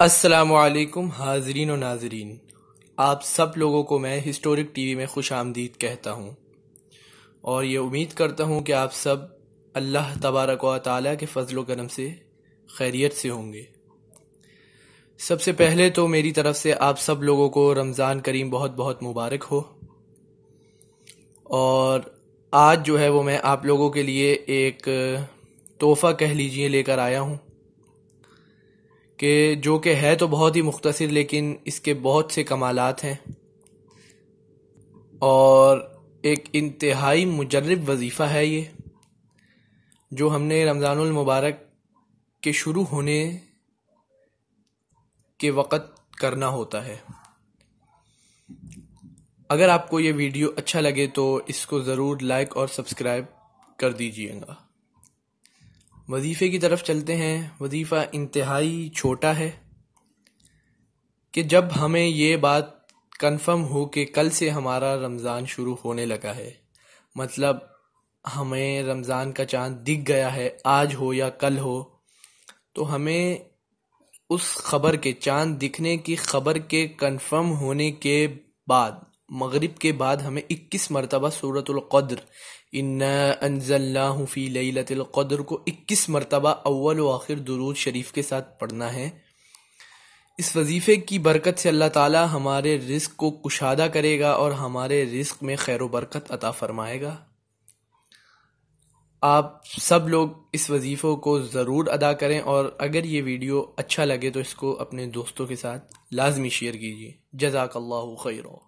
असलकुम हाजरीन और नाजरीन आप सब लोगों को मैं हिस्टोरिक टीवी में खुश आमदीद कहता हूँ और ये उम्मीद करता हूँ कि आप सब अल्लाह तबारक व ताली के फजल करम से खैरियत से होंगे सबसे पहले तो मेरी तरफ से आप सब लोगों को रमज़ान करीम बहुत बहुत मुबारक हो और आज जो है वो मैं आप लोगों के लिए एक तोहफ़ा कह लीजिए लेकर आया हूँ कि जो कि है तो बहुत ही मुख्तर लेकिन इसके बहुत से कमालत हैं और एक इंतहाई मुजरब वजीफ़ा है ये जो हमने रमज़ानमबारक के शुरू होने के वक़्त करना होता है अगर आपको ये वीडियो अच्छा लगे तो इसको ज़रूर लाइक और सब्सक्राइब कर दीजिएगा वजीफ़े की तरफ चलते हैं वजीफ़ा इंतहाई छोटा है कि जब हमें ये बात कंफर्म हो कि कल से हमारा रमज़ान शुरू होने लगा है मतलब हमें रमज़ान का चांद दिख गया है आज हो या कल हो तो हमें उस खबर के चांद दिखने की खबर के कंफर्म होने के बाद मगरिब के बाद हमें 21 मरतबा सूरतुल्क़द्र इन्नाफ़ी लतर को 21 मरतबा अव्वल आखिर दरूद शरीफ के साथ पढ़ना है इस वजीफ़े की बरकत से अल्लाह ताला हमारे रिस्क को कुशादा करेगा और हमारे रिस्क में खैर बरकत अता फरमाएगा आप सब लोग इस वजीफ़ों को ज़रूर अदा करें और अगर ये वीडियो अच्छा लगे तो इसको अपने दोस्तों के साथ लाजमी शेयर कीजिए जजाकल्ला खैर